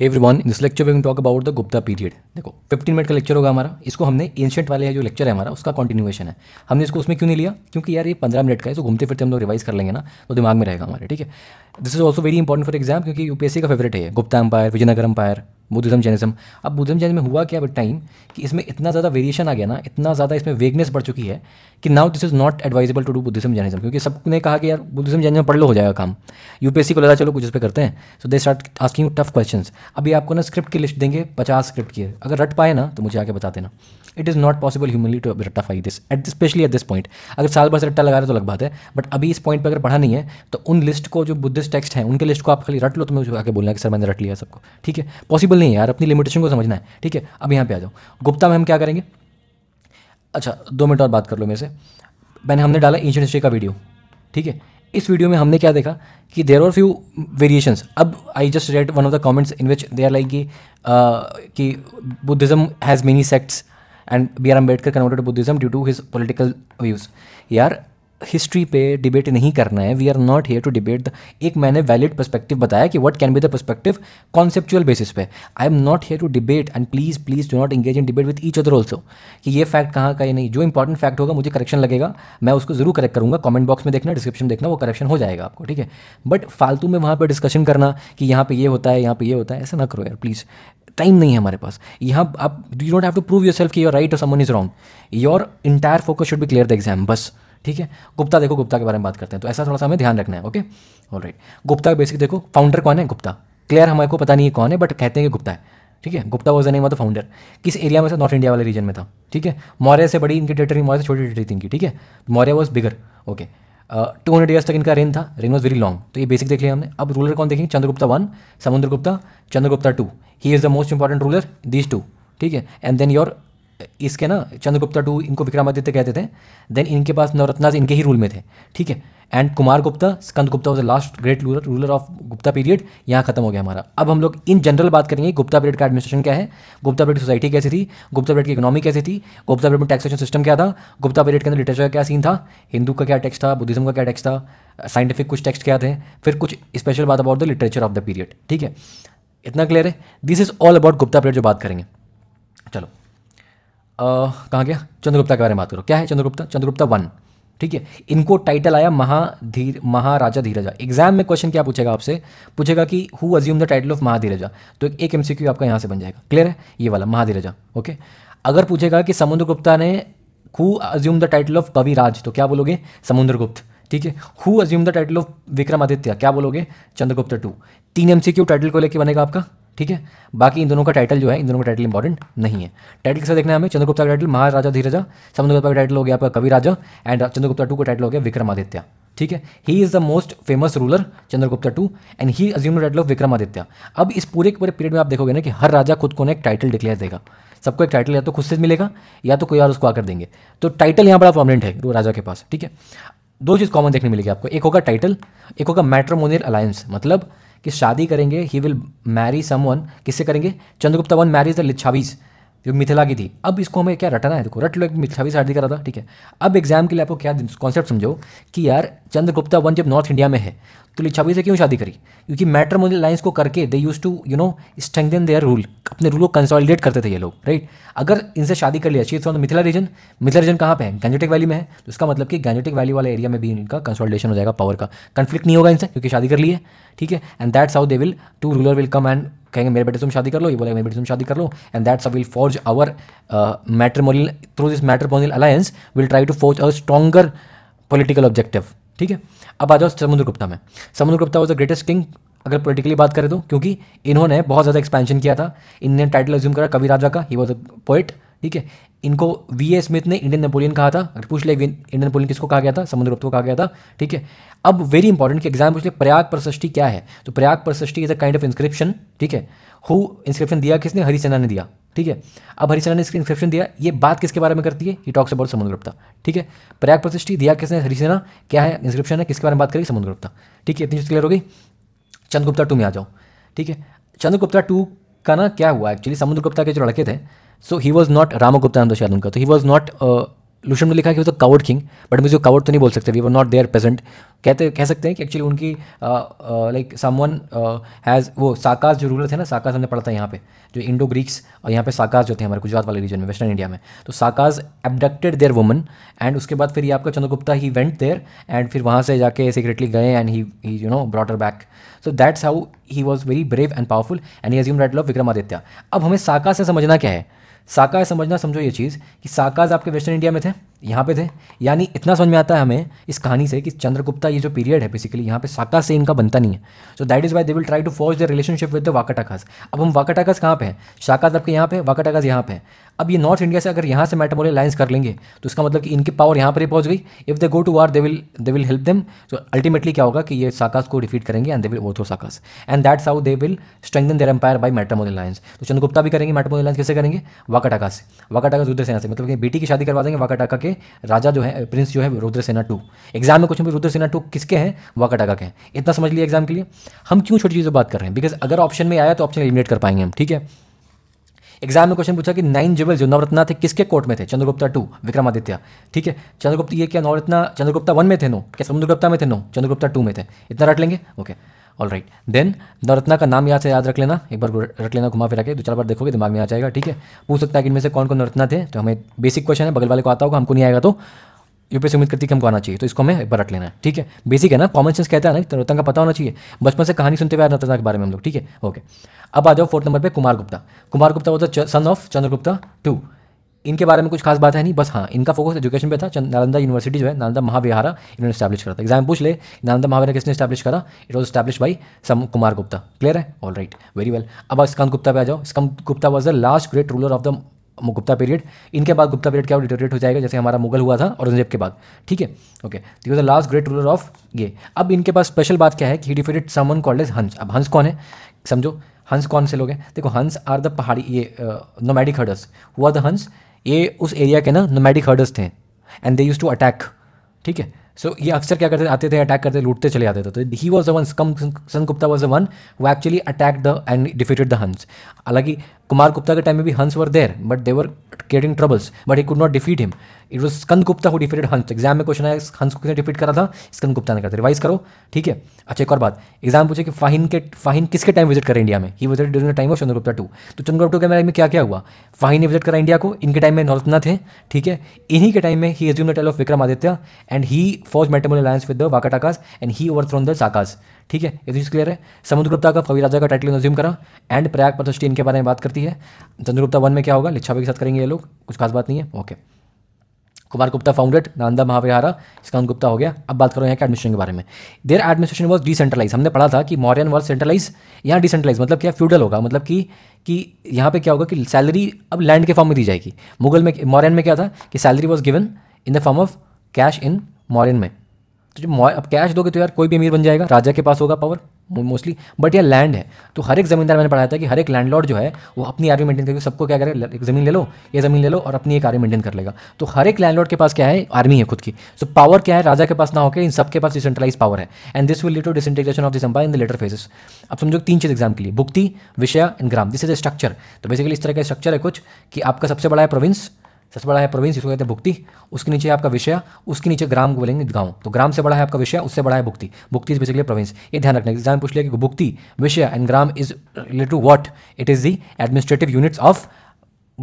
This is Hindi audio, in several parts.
Every everyone in this lecture we talk about the Gupta period देखो 15 मिनट का लेक्चर होगा हमारा इसको हमने एंशियंट वाले जो लेक्चर है हमारा उसका कंटिन्यूएशन है हमने इसको उसमें क्यों नहीं लिया क्योंकि यार ये 15 मिनट का है तो घूमते फिरते हम लोग रिवाइज कर लेंगे ना तो दिमाग में रहेगा हमारे ठीक है this is also very important for exam क्योंकि यूपीएससी का फेवरेट है Gupta empire Vijayanagara empire Buddhism Jainism अब बुद्धिज़्म जैनिज़्म में हुआ क्या विद टाइम कि इसमें इतना ज़्यादा वेरिएशन आ गया ना इतना ज़्यादा इसमें वेगनेस बढ़ चुकी है कि now this is not advisable to do Buddhism Jainism क्योंकि सबने कहा कि यार बुद्धिज़्म जैनिज़्म पढ़ लो हो जाएगा काम यूपीएससी को लगा चलो कुछ इस पर करते हैं so they start asking tough question अभी आपको ना स्क्रिप्ट की लिस्ट देंगे पचास स्क्रिप्ट की अगर रट पाए ना तो मुझे आके बता देना it is not possible humanly to रट्टाफाई this at especially at this point अगर साल भर से रट्टा लगा रहे तो अलग बात है बट अभी इस पॉइंट पर अगर पढ़ा नहीं है तो उन लिस्ट को जो बुद्धिस्ट टेक्स्ट हैं उनके लिस्ट को आप खाली रट लो तो मैं आके बोलना कि सर मैंने रट लिया सबको ठीक है पॉसिबल बिल्कुल नहीं है यार अपनी लिमिटेशन को समझना है ठीक है अब यहाँ पे आ जाओ गुप्ता में हम क्या करेंगे अच्छा दो मिनट और बात कर लो मेरे से मैंने हमने डाला एंशियन हिस्ट्री का वीडियो ठीक है इस वीडियो में हमने क्या देखा कि देर आर फ्यू वेरिएशंस अब I just read one of the comments in which they are like कि कि Buddhism has many sects and B R Ambedkar converted Buddhism due to his political views यार हिस्ट्री पे डिबेट नहीं करना है we are not here to debate the एक मैंने वैलिड पर्सपेक्टिव बताया कि what can be the perspective conceptual basis पे I am not here to debate and please please dough not engage in debate with each other also कि ये फैक्ट कहाँ का ये नहीं जो इंपॉर्टेंट फैक्ट होगा मुझे करेक्शन लगेगा मैं उसको जरूर करेक्ट करूँगा कॉमेंट बॉक्स में देखना डिस्क्रिप्शन देखना वो करेक्शन हो जाएगा आपको ठीक है बट फालतू में वहाँ पर डिस्कशन करना कि यहाँ पर ये होता है यहाँ पर ये होता है ऐसा ना करो यार प्लीज़ टाइम नहीं है हमारे पास यहाँ आप you don't have to prove yourself की योर राइट और someone is wrong your entire focus should भी क्लियर द एग्जाम बस ठीक है गुप्ता देखो गुप्ता के बारे में बात करते हैं तो ऐसा थोड़ा सा हमें ध्यान रखना है okay all right Gupta basic देखो फाउंडर कौन है गुप्ता क्लियर हमारे को पता नहीं है कौन है बट कहते हैं कि गुप्ता है ठीक है गुप्ता वॉज नहीं मतलब द फाउंडर किस एरिया में से नॉर्थ इंडिया वाले रीजन में था ठीक है मौर्य से बड़ी इनकी टेटरी मौर्य से छोटी टेटरी थी ठीक है Maurya was bigger okay two hundred years तक इनका रेन था रेन वॉज वेरी लॉन्ग तो ये बेसिक देख लिया हमने अब रूलर कौन देखेंगे Chandragupta one Samudragupta Chandragupta two he is the most important ruler these two ठीक है एंड देन योर इसके ना चंद्रगुप्ता टू इनको विक्रमादित्य कहते थे देन इनके पास नवरत्नाज इनके ही रूल में थे ठीक है and Kumar Gupta Skanda Gupta was the last great ruler ruler of Gupta period यहाँ खत्म हो गया हमारा अब हम लोग इन जनरल बात करेंगे गुप्ता पीरियड का एडमिनिस्ट्रेशन क्या है गुप्ता पीरियड सोसाइटी कैसी थी गुप्ता पीरियड की इकोनॉमी कैसी थी गुप्ता पीरियड में टैक्सेशन सिस्टम क्या था गुप्ता पीरियड के अंदर लिटरेचर का क्या सीन था हिंदू का क्या टेक्स्ट था बुद्धिज्म का क्या टेक्स्ट था साइंटिफिक कुछ टेक्स्ट क्या थे फिर कुछ स्पेशल बात about the literature of the period ठीक है इतना क्लियर है this is all about Gupta period जो बात करेंगे चलो कहाँ गया चंद्रगुप्ता के बारे में बात करो क्या है चंद्रगुप्ता चंद्रगुप्ता वन ठीक है इनको टाइटल आया महाधीर महाराजा धीरजा एग्जाम में क्वेश्चन क्या पूछेगा आपसे पूछेगा कि who assume the title of Mahadhiraja तो एक एम आपका यहाँ से बन जाएगा क्लियर है ये वाला महाधीरजा ओके अगर पूछेगा कि समुद्रगुप्ता ने who assume the title of Kaviraj तो क्या बोलोगे समुद्रगुप्त ठीक है who assume the title of Vikramaditya क्या बोलोगे चंद्रगुप्त टू तीन एम टाइटल को लेकर बनेगा आपका ठीक है बाकी इन दोनों का टाइटल जो है इन दोनों का टाइटल इंपॉर्टेंट नहीं है टाइटल किसका देखना हमें चंद्रगुप्ता का टाइटल महाराजा धीरजा चंद्रगुप्ता का टाइटल हो गया आपका कवि राजा एंड चंद्रगुप्ता टू का टाइटल हो गया विक्रमादित्य ठीक है he is the most famous ruler Chandragupta two and he assume title of Vikramaditya अब इस पूरे पूरे पीरियड में आप देखोगे ना कि हर राजा खुद को ना एक टाइटल डिक्लेयर देगा सबको एक टाइटल या तो खुद से मिलेगा या तो कोई और उसको आकर देंगे तो टाइटल यहाँ बड़ा परमानेंट है राजा के पास ठीक है दो चीज़ कॉमन देखने मिलेगी आपको एक होगा टाइटल एक होगा मैट्रोमोनियल अलायंस मतलब कि शादी करेंगे ही विल मैरी समवन किससे करेंगे Chandragupta one marries the Lichchhavis जो मिथिला की थी अब इसको हमें क्या रटना है देखो रट लो एक छब्बीस आठ करा था ठीक है अब एग्जाम के लिए आपको क्या कॉन्सेप्ट समझो कि यार चंद्रगुप्ता वन जब नॉर्थ इंडिया में है तो लिच्छावी से क्यों शादी करी क्योंकि मैटर मोदी लाइन्स को करके they use to you know strengthen their rule अपने रूल को कंसोलिडेट करते थे ये लोग राइट अगर इनसे शादी कर लिया she from Mithila region Mithila region कहाँ पे है गैंजेटिक वैली में है तो इसका मतलब कि गैंजेटिक वैली वाले एरिया में भी इनका कंसोलिडेशन हो जाएगा पावर का कन्फ्लिक्ट नहीं होगा इनसे क्योंकि शादी कर ली है ठीक है and that's how they will two ruler will come and कहेंगे मेरे बेटे तुम शादी कर लो ये बोलेगा मेरे बेटे तुम शादी कर लो and that's will forge our matrimonial through this matrimonial alliance will try to forge our stronger political objective ठीक है अब आ जाओ समुद्र गुप्ता में Samudra Gupta was the greatest king अगर पोलिटिकली बात करें तो क्योंकि इन्होंने बहुत ज़्यादा एक्सपेंशन किया था इन्होंने टाइटल एज्यूम करा कवि राजा का ही वॉज अ पोइट ठीक है इनको वी ए स्मिथ ने इंडियन नेपोलियन कहा था अगर पूछ ले इंडियन नेपोलियन किसको कहा गया था समुद्रगुप्त को कहा गया था ठीक है अब वेरी इंपॉर्टेंट कि एग्जाम पूछ ले प्रयाग प्रसष्टि क्या है तो Prayag prashasti is a kind of inscription ठीक है हु इंस्क्रिप्शन दिया किसने हरिसेना ने दिया ठीक है अब हरिसेना ने इसका इंस्क्रिप्शन दिया ये बात किसके बारे में करती है ये टॉक्स अबाउट समुद्रगुप्ता ठीक है प्रयाग प्रसष्टि दिया किसने हरिसेना क्या है इंस्क्रिप्शन है किसके बारे में बात करेगी समुद्रगुप्ता ठीक है इतनी चीज़ क्लियर हो गई चंद्रगुप्ता टू में आ जाओ ठीक है चंद्रगुप्ता टू का ना क्या हुआ एक्चुअली समुद्रगुप्ता के जो लड़के थे सो ही वॉज नॉट रामगुप्ता नंद शायद उनका तो ही वॉज नॉट लुशन ने लिखा कि वो तो काउड किंग बट मुझे काउड तो नहीं बोल सकते we were not there present कहते कह सकते हैं कि एक्चुअली उनकी लाइक समवन हैज़ वो साकास जो रूलर थे ना साकास हमने पढ़ा था यहाँ पे जो इंडो ग्रीक्स और यहाँ पे साकास जो थे हमारे गुजरात वाले रीजन में वेस्टर्न इंडिया में तो Sakas abducted their woman and उसके बाद फिर ये आपका Chandragupta he went there and फिर वहाँ से जाके सीक्रेटली गए and he you know brought her back so that's how he was very brave and powerful and he assume right love Vikramaditya अब हमें साकास से समझना क्या है साका समझना समझो ये चीज़ कि साकाज आपके वेस्टर्न इंडिया में थे यहाँ पे थे यानी इतना समझ में आता है हमें इस कहानी से कि चंद्रगुप्ता ये जो पीरियड है बेसिकली यहाँ पे साका से इनका बनता नहीं है so that is why they will try to forge the relationship with the Vakatakas अब हम वाकाटाकास कहाँ पे हैं शाकाज आपके यहाँ पे वाकाटाकास यहाँ पे अब ये नॉर्थ इंडिया से अगर यहाँ से मेटामोले लाइन्स कर लेंगे तो इसका मतलब कि इनकी पावर यहाँ पर ही पहुँच गई if they go to war they will they will help them so ultimately क्या होगा कि ये साकास को डिफीट करेंगे एंड दे विल ओथो Sakas and that's how they will strengthen their empire by matrimonial alliance तो चंद्रगुप्ता भी करेंगे मेटामोल अलायंस कैसे करेंगे वाकाटाकास से वाकाटाकास उधर से यहाँ से मतलब कि बेटी की शादी करवा देंगे वाकाटाका के के राजा जो है प्रिंस जो है रुद्र सेना टू एग्जाम में क्वेश्चन भी रुद्र सेना टू किसके हैं वाकाटाका के हैं इतना समझ लिया एग्जाम के लिए हम क्यों छोटी चीज़ें बात कर रहे हैं बिकॉज अगर ऑप्शन में आया तो ऑप्शन एलिमिनेट कर पाएंगे हम ठीक है एग्जाम में क्वेश्चन पूछा कि नाइन जेवल जो नवरत्ना थे किसके कोर्ट में थे चंद्रगुप्ता टू विक्रमादित्य ठीक है चंद्रगुप्त ये क्या नवरत्ना चंद्रगुप्ता वन में थे नो क्या समुद्रगुप्ता में थे नो चंद्रगुप्ता टू में थे इतना रट लेंगे okay okay. All right then Navratna का नाम यहाँ से याद रख लेना एक बार रख लेना घुमा फिरा के दो चार बार देखोगे दिमाग में आ जाएगा ठीक है पूछ सकता है कि इनमें से कौन कौन नवरत्ना थे तो हमें बेसिक क्वेश्चन है बगल वाले को आता होगा हमको नहीं आएगा तो यूपी से उम्मीद करती कि हमको आना चाहिए तो इसको हमें एक बार रख लेना है ठीक है बेसिक है ना कॉमन सेंस कहता है ना नवरत्न तो का पता होना चाहिए बचपन से कहानी सुनते हुए आया नवरत्न के बारे में हम लोग ठीक है ओके अब आ जाओ फोर्थ नंबर पर कुमार गुप्ता कुमार गुप्ता वो था सन ऑफ चंद्रगुप्ता टू इनके बारे में कुछ खास बात है नहीं बस हाँ इनका फोकस एजुकेशन पे था नालंदा यूनिवर्सिटी जो है नालंदा महाविहारा इन्होंने स्टैब्लिश करा था एग्जाम पूछ ले नालंदा महाविहार किसने स्टैब्लिश करा it was establish by some Kumar Gupta clear है ऑल राइट वेरी वेल अब स्कंद गुप्ता पे आ जाओ Skanda Gupta was the last great ruler of the Gupta period इनके बाद गुप्ता पीरियड क्या डिटोरेट हो जाएगा जैसे हमारा मुगल हुआ था औरंगजेब के बाद ठीक है ओके तो the last great ruler of ये अब इनके पास स्पेशल बात क्या है कि डिफेटेड समन कॉल्ड एज हंस अब हंस कौन है समझो हंस कौन से लोग हैं देखो हंस आर द पहाड़ी ये नोमैडिक हर्डर्स हुआ द हंस ये उस एरिया के ना नोमैडिक हर्डर्स थे and they use to attack ठीक है सो ये अक्सर क्या करते आते थे अटैक करते लूटते चले जाते थे तो he was the one come son Gupta was the one वो actually attack the and defeated the Huns हालांकि कुमार गुप्ता के टाइम में भी Huns were there but there were troubles but he could not defeat him it was Skanda Gupta who defeated Huns exam में क्वेश्चन आया हंस को किसने डिफीट करा था स्कंद गुप्ता ने करते रिवाइज करो ठीक है अच्छा एक और बात एग्जाम पूछे कि फाहिन के फाहिन किसके टाइम विजिट करें इंडिया में he visit during time of Chandragupta two तो चंद्रगुप्ता के टाइम में क्या क्या हुआ फाहिन ने विजिट करा इंडिया को इनके टाइम में नौरत्ना थे ठीक है इन्हीं के टाइम में ही assume the tile of Vikramaditya and he फॉज मेटेबल alliance with the वाकाटाकास and he over thrown the साकास ठीक है ये चीज़ क्लियर है समुद्रगुप्ता का कवि राजा का टाइटल नज्यूम करा एंड प्रयाग प्रतिष्ठी इनके बारे में बात करती है चंद्रगुप्ता वन में क्या होगा लिच्छावे के साथ करेंगे ये लोग कुछ खास बात नहीं है ओके कुमार गुप्ता फाउंडेड नांदा महाविहारा इसका गुप्ता हो गया अब बात करो यहाँ के एडमिनिस्ट्रेशन के बारे में देर एडमिनिस्ट्रेशन वॉज डिसेंट्रलाइज हमने पढ़ा था कि मॉरियन वॉज सेंट्रलाइज यहाँ डिसेंट्रलाइज मतलब क्या फ्यूडल होगा मतलब कि कि यहाँ पे क्या होगा कि सैलरी अब लैंड के फॉर्म में दी जाएगी मुगल में मॉरियन में क्या था कि salary was given in the form of cash in Mauryan में तो जब अब कैश दोगे तो यार कोई भी अमीर बन जाएगा राजा के पास होगा पावर मोस्टली बट यह लैंड है तो हर एक जमींदार मैंने पढ़ाया था कि हर एक लैंडलॉर्ड जो है वो अपनी आर्मी मेंटेन करके सबको क्या करे एक जमीन ले लो ये जमीन ले लो और अपनी एक आर्मी मेंटेन कर लेगा तो हर एक लैंडलॉर्ड के पास क्या है आर्मी है खुद की सो so, पावर क्या है राजा के पास ना होकर इन सबके पास डिसेंट्रलाइज पावर है and this will lead to disintegration of this empire in the later phases अब समझो तीन चीज एग्जाम के लिए bhukti vishaya and grama this is a structure तो बेसिकली इस तरह का स्ट्रक्चर है कुछ कि आपका सबसे बड़ा है प्रोविंस सबसे बड़ा है प्रोविंस इसको कहते हैं भुक्ति उसके नीचे आपका विषय उसके नीचे ग्राम को बोलेंगे गांव तो ग्राम से बड़ा है आपका विषय उससे बड़ा है bhukti bhukti is basically province ये ध्यान रखना एग्जाम पूछ लिया कि bhukti vishaya and grama is related to what it is the administrative units of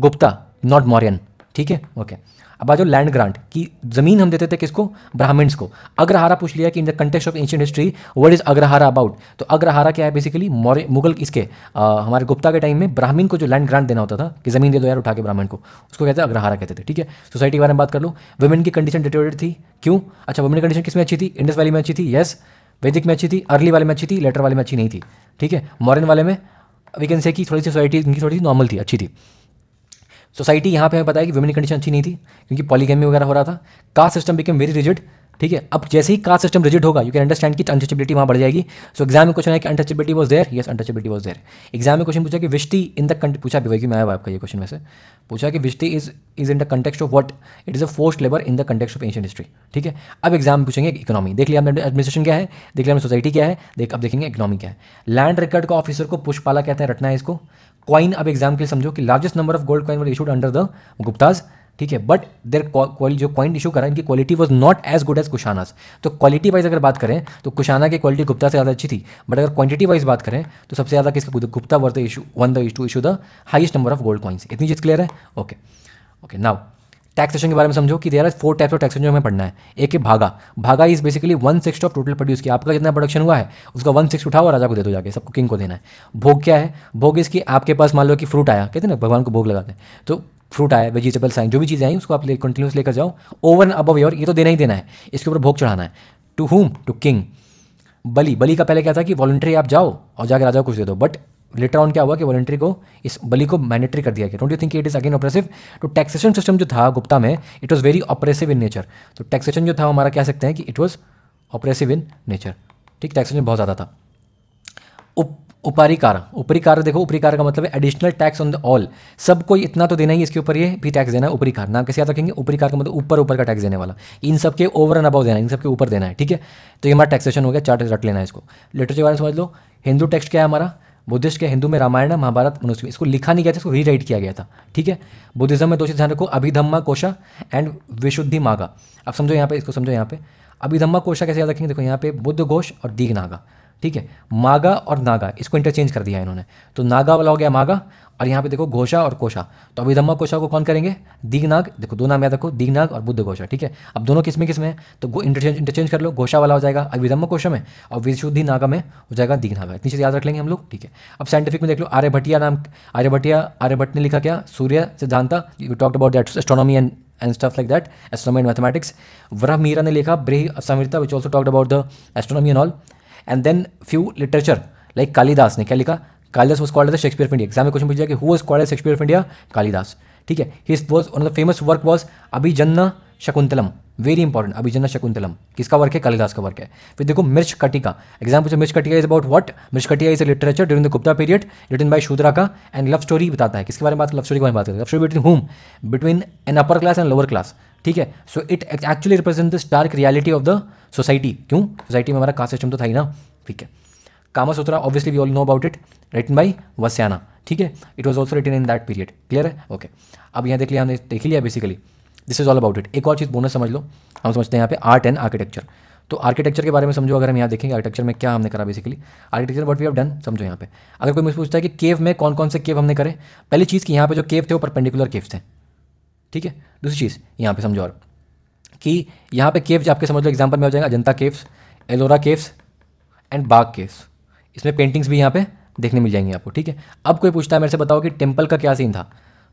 Gupta not Mauryan ठीक है ओके अब आज लैंड ग्रांट कि जमीन हम देते थे किसको ब्राह्मण्स को अग्रहारा पूछ लिया कि in the context of ancient history word is agrahara about तो अग्रहारा क्या है बेसिकली मौर्य मुगल इसके आ, हमारे गुप्ता के टाइम में ब्राह्मीण को जो लैंड ग्रांट देना होता था कि जमीन दे दो यार उठा के ब्राह्मण को उसको कहते हैं अग्रहारा कहते थे ठीक है सोसाइटी के बारे में बात कर लो वुमेन की कंडीशन डिटेरेट थी क्यों अच्छा वुमेन की कंडीशन किस में अच्छी थी इंडस वैली में अच्छी थी येस वैदिक में अच्छी थी अर्ली वाले में अच्छी थी लेटर वाले में अच्छी नहीं थी ठीक है मॉरन वाले में वी कैन से कि थोड़ी सी सोसाइटी इनकी थोड़ी सी नॉर्मल थी अच्छी थी सोसाइटी यहाँ पे हमें पता है कि वुमेन की कंडीशन अच्छी नहीं थी क्योंकि पॉलीगेमी वगैरह हो रहा था caste system became very rigid ठीक है अब जैसे ही कास्ट सिस्टम रिजिड होगा यू कैन अंडरस्टैंड कि अनटचेबिलिटी वहाँ बढ़ जाएगी सो so, एग्जाम में क्वेश्चन है कि untouchability was there yes untouchability was there exam में क्वेश्चन पूछा कि विष्टि इन द कंट पूछा भी कि मैं आया आपका ये क्वेश्चन वैसे पूछा कि vishti is is in the context of what it is a force labour in the context of ancient history ठीक है अब एग्जाम में पूछेंगे इकोनॉमी देख लिया हमने एडमिनिस्ट्रेशन क्या है देख लिया हमने सोसाइटी क्या है देख अब देखेंगे इकोनॉमी क्या है लैंड रिकॉर्ड का ऑफिसर को पुष्पाला कहते हैं रटना है इसको क्वाइन अब एग्जाम के लिए समझो कि largest number of gold coin were issued under the Guptas ठीक है बट देर जो कॉइन इशू करा इनकी quality was not as good as Kushanas तो क्वालिटी वाइज अगर बात करें तो कुशाना की क्वालिटी गुप्ता से ज़्यादा अच्छी थी बट अगर क्वांटिटी वाइज बात करें तो सबसे ज़्यादा किसका Gupta were the issue one the issue issue the highest number of gold coins इतनी चीज़ क्लियर है ओके ओके नाउ टैक्सेशन के बारे में समझो कि there are four types of taxation हमें पढ़ना है एक है भागा भागा is basically one six of total produce किया आपका जितना प्रोडक्शन हुआ है उसका वन सिक्स उठाओ राजा को दे दो जाके सबको किंग को देना है भोग क्या है भोग इसकी आपके पास मान लो कि फ्रूट आया कहते ना भगवान को भोग लगाते हैं तो फ्रूट आया वेजिटेबल्स आए जो भी चीज़ें आई उसको आप ले कंटिन्यूस लेकर जाओ ओवर अबव योर ये तो देना ही देना है इसके ऊपर भोग चढ़ाना है to whom to king Bali Bali का पहले क्या था कि वॉल्ट्री आप जाओ और जाकर राजा को कुछ दे दो बट लेटर ऑन क्या हुआ कि वॉलेंट्री को इस बलि को मैनेट्री कर दिया गया don't you think it is again oppressive तो टैक्सेशन सिस्टम जो था गुप्ता में it was very oppressive in nature तो टैक्सेशन जो था हमारा कह सकते हैं कि it was oppressive in nature ठीक टैक्सेशन बहुत ज़्यादा था उपरिकार उपरिकार देखो उपरिकार का मतलब है additional tax on the all सब कोई इतना तो देना ही इसके ऊपर ये भी टैक्स देना है ऊपरी कार नाम कैसे याद रखेंगे ऊपरी कार का मतलब ऊपर ऊपर का टैक्स देने वाला इन सब के ओवर एंड अबव देना है इन सब के ऊपर देना है ठीक है तो ये हमारा टैक्सेशन हो गया चार्ट रट लेना है इसको लेटर के बारे में समझ लो हिंदू टैक्स क्या है हमारा बुद्धिस्ट के हिंदू में रामायण महाभारत मनुष्य इसको लिखा नहीं गया था इसको रीराइट किया गया था ठीक है बुद्धिज्म में दो चीज़ ध्यान रखो अभिधम्मा कोशा एंड विशुद्धि मागा अब समझो यहाँ पे इसको समझो यहाँ पे अभिधम्मा कोशा कैसे याद रखेंगे देखो यहाँ पे बुद्ध घोष और दीघ नागा ठीक है मागा और नागा इसको इंटरचेंज कर दिया इन्होंने तो नागा वाला हो गया मागा और यहाँ पे देखो घोषा और कोशा तो अभी धम्मा कोशा को कौन करेंगे दीघनाग देखो दो नाम याद रखो दीगनाग और बुद्ध घोषा ठीक है अब दोनों किस्में किस में तो इंटरचेंज इंटरचेंज कर लो घोषा वाला हो जाएगा अभिधम्मा कोशा में और विशुद्धि नागा में हो जाएगा दीघनागा इतनी चीज़ याद रख लेंगे हम लोग ठीक है अब साइंटिफिक में देख लो आर्यभटिया नाम आर्यभटिया आर्यभट्ट ने लिखा क्या Surya Siddhanta you talked about that astronomy and and stuff like that astronomy and mathematics Vrah मीरा ne लिखा Brih Samrita which also talked about the astronomy and all and then few literature like Kalidasa ने क्या लिखा Kalidasa was called Shakespeare of India exam में क्वेश्चन पूछा कि who was called Shakespeare of India Kalidasa ठीक है his was one of the famous work was Abhijnana Shakuntalam very important Abhijnana Shakuntalam किसका वर्क है कालिदास का वर्क है फिर देखो मिर्च कटिका एग्जाम्पल मिर्च Mrichchhakatika is about what Mrichchhakatika is literature during the Gupta period written by Shudraka and love story बताता है किसके बारे में बात लव स्टोरी के बारे में बात करें love story between whom between an upper class and lower class ठीक है so it actually represent this dark reality of the society क्यों सोसाइटी में हमारा कास्ट सिस्टम तो था ही ना ठीक है Kama Sutra obviously we all know about it written by Vatsyayana ठीक है it was also written in that period clear है ओके okay. अब यहाँ देख लिया हमने देख लिया basically this is all about it एक और चीज़ बोनस समझ लो हम समझते हैं यहाँ पे आर्ट एंड आर्किटेक्चर तो आर्किटेक्चर के बारे में समझो अगर हम यहाँ देखेंगे आर्किटेक्चर में क्या हमने करा basically architecture what we have done समझो यहाँ पे अगर कोई मुझे पूछता है कि केव में कौन कौन से केव हमने करे पहली चीज़ कि यहाँ पे जो केव थे वो परपेंडिकुलर केव थे ठीक है दूसरी चीज़ यहाँ पे समझो और कि यहाँ पे केव्स आपके समझ लो एग्जाम्पल में हो जाएगा Ajanta caves Ellora caves and Bagh caves इसमें पेंटिंग्स भी यहाँ पे देखने मिल जाएंगी आपको ठीक है अब कोई पूछता है मेरे से बताओ कि टेम्पल का क्या सीन था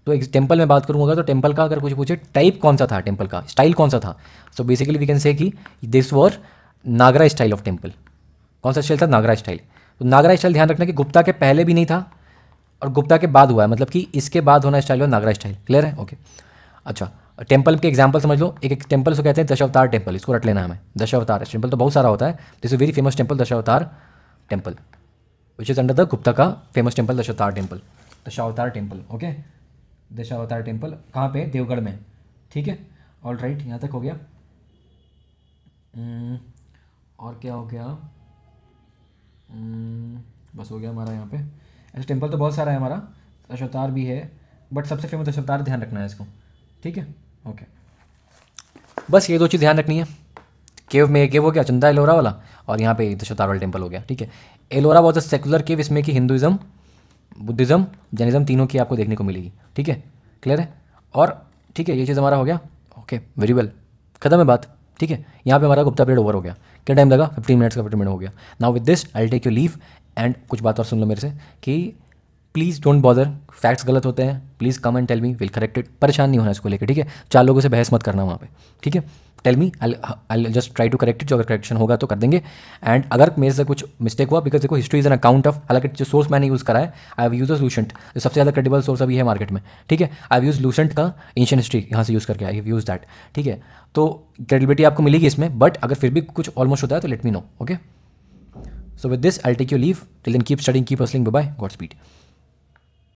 तो एक टेम्पल में बात करूँगा तो टेम्पल का अगर कुछ पूछे टाइप कौन सा था टेम्पल का स्टाइल कौन सा था so basically we can say कि this was Nagara style of temple कौन सा स्टाइल था नागरा स्टाइल तो नागरा स्टाइल ध्यान रखना कि गुप्ता के पहले भी नहीं था और गुप्ता के बाद हुआ है मतलब कि इसके बाद होना स्टाइल हुआ नागरा स्टाइल क्लियर है ओके okay. अच्छा टेम्पल के एग्जाम्पल समझ लो एक एक टेम्पल को कहते हैं दशावतार टेम्पल इसको रट लेना हमें दशावतार टेम्पल तो बहुत सारा होता है this is very famous temple Dashavatara temple which is under the Gupta का famous temple Dashavatara temple Dashavatara temple okay Dashavatara temple कहाँ पे देवगढ़ में ठीक है ऑल राइट यहाँ तक हो गया hmm, और क्या हो गया hmm, बस हो गया हमारा यहाँ पे ऐसे टेम्पल तो बहुत सारा है हमारा दशावतार भी है बट सबसे फेमस दशावतार ध्यान रखना है इसको ठीक है ओके बस ये दो चीज़ ध्यान रखनी है केव में केव हो गया चंदा एलोरा वाला और यहाँ पे दशोतारवल तो टेम्पल हो गया ठीक है Ellora was a secular cave इसमें कि हिंदुज़म बुद्धिज़्म जैनिज़्म तीनों की आपको देखने को मिलेगी ठीक है क्लियर है और ठीक है ये चीज़ हमारा हो गया ओके वेरी वेल खत्म है बात ठीक है यहाँ पे हमारा गुप्ता पीरियड ओवर हो गया क्या टाइम लगा फिफ्टीन मिनट्स का फिफ्टीन मिनट हो गया now with this I take you leave and कुछ बात और सुन लो मेरे से कि प्लीज़ डोंट बॉदर फैक्ट्स गलत होते हैं please come and tell me will corrected परेशान नहीं होना इसको लेकर ठीक है चार लोगों से बहस मत करना वहाँ पे ठीक है tell me I just try to correct जो अगर करेक्शन होगा तो कर देंगे एंड अगर मेरे से कुछ मिस्टेक हुआ बिकॉज देखो history is an account of हालांकि जो सोर्स मैंने यूज़ करा है I have use a Lucent जो सबसे ज़्यादा क्रेडिबल सोर्स अभी है मार्केट में ठीक है आई हैव यूज लूसेंट का एंशियन हिस्ट्री यहाँ से यूज़ करके आई हैव यूज दैट ठीक है तो क्रेडिबिलिटी आपको मिलेगी इसमें बट अगर फिर भी कुछ ऑलमोस्ट होता है तो let me know okay so with this I take you leave till then keep studying keep hustling bye god speed